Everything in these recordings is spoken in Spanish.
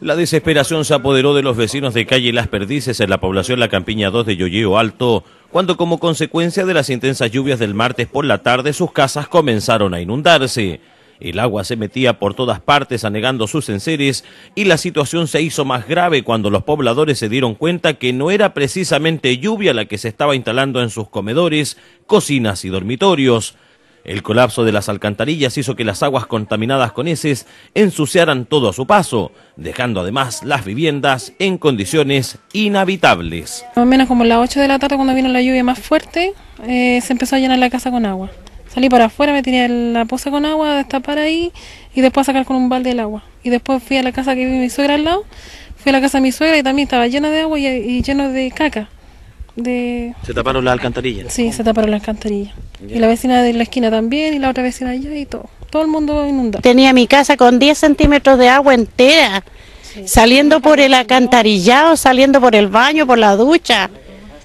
La desesperación se apoderó de los vecinos de calle Las Perdices en la población La Campiña 2 de Yoyeo Alto, cuando como consecuencia de las intensas lluvias del martes por la tarde sus casas comenzaron a inundarse. El agua se metía por todas partes anegando sus enseres y la situación se hizo más grave cuando los pobladores se dieron cuenta que no era precisamente lluvia la que se estaba instalando en sus comedores, cocinas y dormitorios el colapso de las alcantarillas hizo que las aguas contaminadas con heces ensuciaran todo a su paso, dejando además las viviendas en condiciones inhabitables. Más menos como a las 8 de la tarde cuando vino la lluvia más fuerte, eh, se empezó a llenar la casa con agua. Salí para afuera, me tiré la poza con agua, destapar ahí y después sacar con un balde el agua. Y después fui a la casa que vive mi suegra al lado, fui a la casa de mi suegra y también estaba llena de agua y lleno de caca. Se taparon las alcantarillas. Sí, se taparon las alcantarillas. Y la vecina de la esquina también, y la otra vecina allá, y todo. Todo el mundo inundado. Tenía mi casa con 10 centímetros de agua entera, saliendo por el alcantarillado, saliendo por el baño, por la ducha.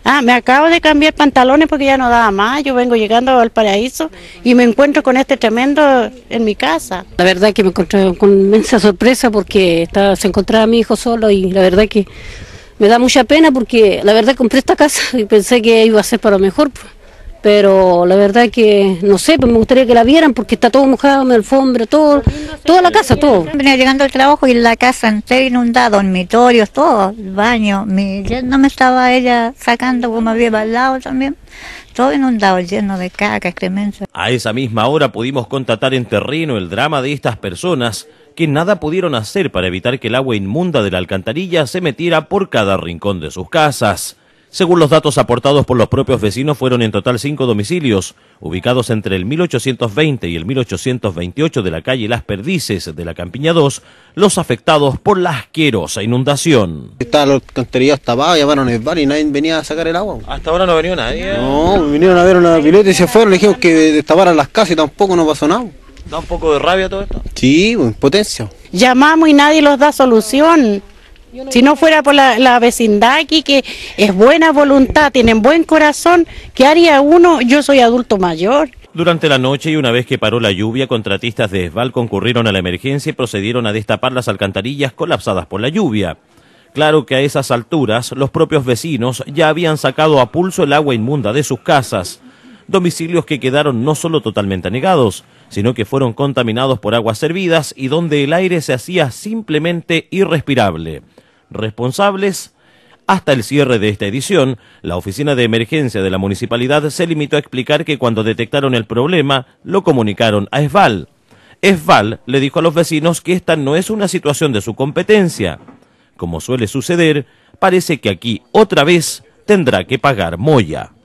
Ah, me acabo de cambiar pantalones porque ya no daba más. Yo vengo llegando al paraíso y me encuentro con este tremendo en mi casa. La verdad que me encontré con inmensa sorpresa porque estaba, se encontraba mi hijo solo y la verdad que me da mucha pena porque la verdad compré esta casa y pensé que iba a ser para mejor. Pues pero la verdad que no sé, pues me gustaría que la vieran porque está todo mojado, mi alfombra, todo, toda la casa, todo. Venía llegando al trabajo y la casa entera inundada, dormitorios, todo, baño, mi, no me estaba ella sacando como había balado también. Todo inundado, lleno de caca, excremento. A esa misma hora pudimos contratar en terreno el drama de estas personas que nada pudieron hacer para evitar que el agua inmunda de la alcantarilla se metiera por cada rincón de sus casas. Según los datos aportados por los propios vecinos, fueron en total cinco domicilios, ubicados entre el 1820 y el 1828 de la calle Las Perdices de la Campiña 2, los afectados por la asquerosa inundación. Estaba los cantería estaba llamaron el bar y nadie venía a sacar el agua. Hasta ahora no venía nadie. No, vinieron a ver una pileta y se fueron, le dijeron que destaparan las casas y tampoco no pasó nada. ¿Da un poco de rabia todo esto? Sí, pues, impotencia. Llamamos y nadie los da solución. Si no fuera por la, vecindad aquí, que es buena voluntad, tienen buen corazón, ¿qué haría uno? Yo soy adulto mayor. Durante la noche y una vez que paró la lluvia, contratistas de Esval concurrieron a la emergencia y procedieron a destapar las alcantarillas colapsadas por la lluvia. Claro que a esas alturas los propios vecinos ya habían sacado a pulso el agua inmunda de sus casas, domicilios que quedaron no solo totalmente anegados, sino que fueron contaminados por aguas servidas y donde el aire se hacía simplemente irrespirable responsables. Hasta el cierre de esta edición, la oficina de emergencia de la municipalidad se limitó a explicar que cuando detectaron el problema, lo comunicaron a ESVAL. ESVAL le dijo a los vecinos que esta no es una situación de su competencia. Como suele suceder, parece que aquí otra vez tendrá que pagar Moya.